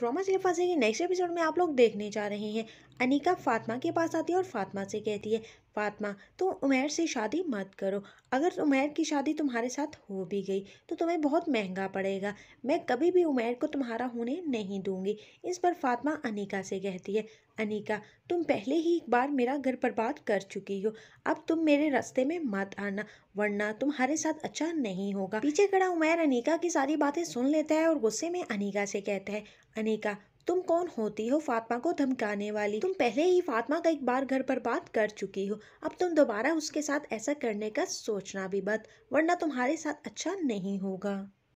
drama से फंसेगी next episode में आप लोग देखने जा रहे हैं अनिका फातिमा के पास आती है और फातिमा से कहती है फातिमा तुम उमेर से शादी मत करो अगर उमेर की शादी तुम्हारे साथ हो भी गई तो तुम्हें बहुत महंगा पड़ेगा मैं कभी भी उमेर को तुम्हारा होने नहीं दूंगी इस पर फातिमा अनिका से कहती है अनिका तुम पहले ही एक बार मेरा घर बर्बाद कर चुकी हो अब तुम मेरे रास्ते में मत आना वरना तुम्हारे साथ अच्छा नहीं होगा पीछे खड़ा उमेर अनिका की सारी बातें सुन लेता है और गुस्से में अनिका से कहता है अनिका करने का तुम कौन होती हो फातिमा को धमकाने वाली तुम पहले ही फातिमा का एक बार घर पर बात कर चुकी हो अब तुम दोबारा उसके साथ ऐसा करने का सोचना भी मत वरना तुम्हारे साथ अच्छा नहीं होगा